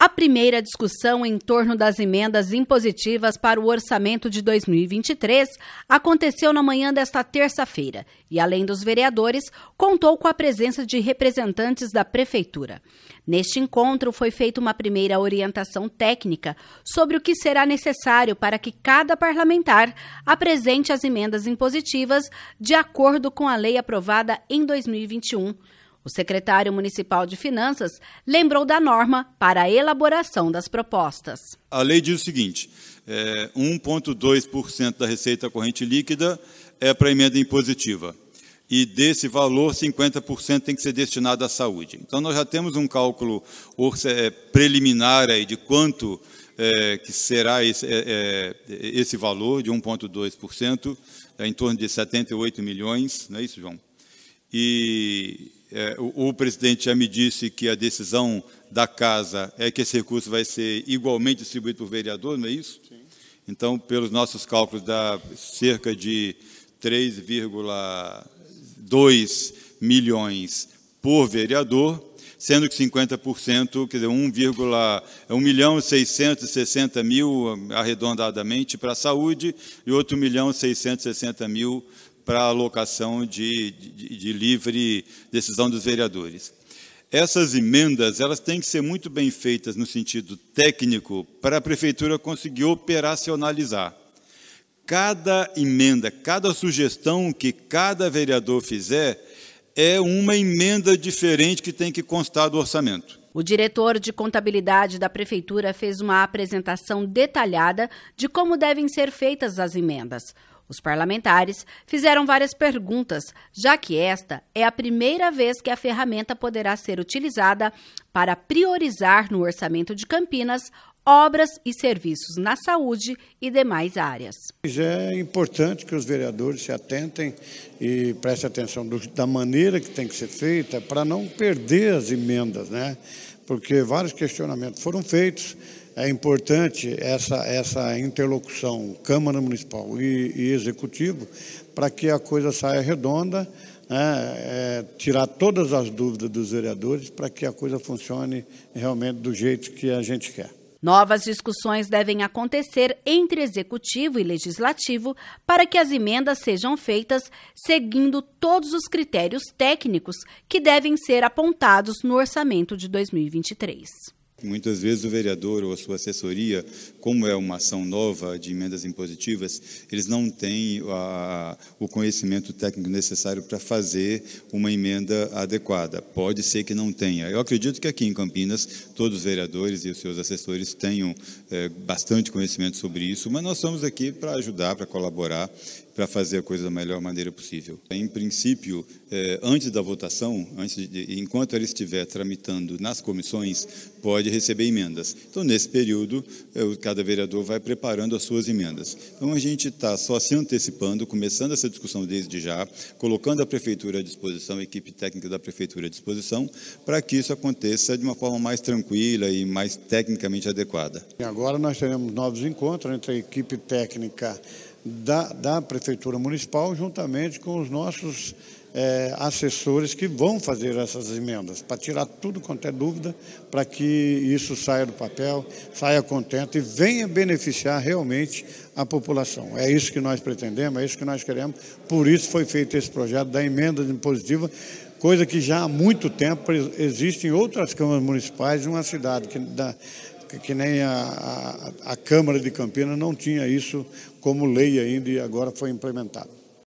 A primeira discussão em torno das emendas impositivas para o orçamento de 2023 aconteceu na manhã desta terça-feira e, além dos vereadores, contou com a presença de representantes da Prefeitura. Neste encontro, foi feita uma primeira orientação técnica sobre o que será necessário para que cada parlamentar apresente as emendas impositivas de acordo com a lei aprovada em 2021. O secretário municipal de Finanças lembrou da norma para a elaboração das propostas. A lei diz o seguinte: é, 1,2% da receita corrente líquida é para emenda impositiva. E desse valor, 50% tem que ser destinado à saúde. Então, nós já temos um cálculo é, preliminar aí de quanto é, que será esse, é, é esse valor de 1,2%, é em torno de 78 milhões, não é isso, João? e é, o, o presidente já me disse que a decisão da casa é que esse recurso vai ser igualmente distribuído por vereador, não é isso? Sim. Então, pelos nossos cálculos, dá cerca de 3,2 milhões por vereador, sendo que 50%, quer dizer, 1, 1 é milhão 660 mil, arredondadamente, para a saúde, e outro milhão 660 mil para alocação de, de, de livre decisão dos vereadores. Essas emendas elas têm que ser muito bem feitas no sentido técnico para a prefeitura conseguir operacionalizar cada emenda, cada sugestão que cada vereador fizer é uma emenda diferente que tem que constar do orçamento. O diretor de contabilidade da prefeitura fez uma apresentação detalhada de como devem ser feitas as emendas. Os parlamentares fizeram várias perguntas, já que esta é a primeira vez que a ferramenta poderá ser utilizada para priorizar no orçamento de Campinas obras e serviços na saúde e demais áreas. É, é importante que os vereadores se atentem e prestem atenção do, da maneira que tem que ser feita para não perder as emendas, né? Porque vários questionamentos foram feitos é importante essa, essa interlocução Câmara Municipal e, e Executivo para que a coisa saia redonda, né, é, tirar todas as dúvidas dos vereadores para que a coisa funcione realmente do jeito que a gente quer. Novas discussões devem acontecer entre executivo e legislativo para que as emendas sejam feitas seguindo todos os critérios técnicos que devem ser apontados no orçamento de 2023. Muitas vezes o vereador ou a sua assessoria, como é uma ação nova de emendas impositivas, eles não têm a, o conhecimento técnico necessário para fazer uma emenda adequada. Pode ser que não tenha. Eu acredito que aqui em Campinas todos os vereadores e os seus assessores tenham é, bastante conhecimento sobre isso, mas nós estamos aqui para ajudar, para colaborar para fazer a coisa da melhor maneira possível. Em princípio, eh, antes da votação, antes de, enquanto ela estiver tramitando nas comissões, pode receber emendas. Então, nesse período, eh, cada vereador vai preparando as suas emendas. Então, a gente está só se antecipando, começando essa discussão desde já, colocando a prefeitura à disposição, a equipe técnica da prefeitura à disposição, para que isso aconteça de uma forma mais tranquila e mais tecnicamente adequada. E agora nós teremos novos encontros entre a equipe técnica da, da Prefeitura Municipal, juntamente com os nossos é, assessores que vão fazer essas emendas, para tirar tudo quanto é dúvida, para que isso saia do papel, saia contente e venha beneficiar realmente a população. É isso que nós pretendemos, é isso que nós queremos, por isso foi feito esse projeto da emenda impositiva, coisa que já há muito tempo existe em outras câmaras municipais, em uma cidade que, da, que nem a, a, a Câmara de Campinas não tinha isso como lei ainda e agora foi implementado.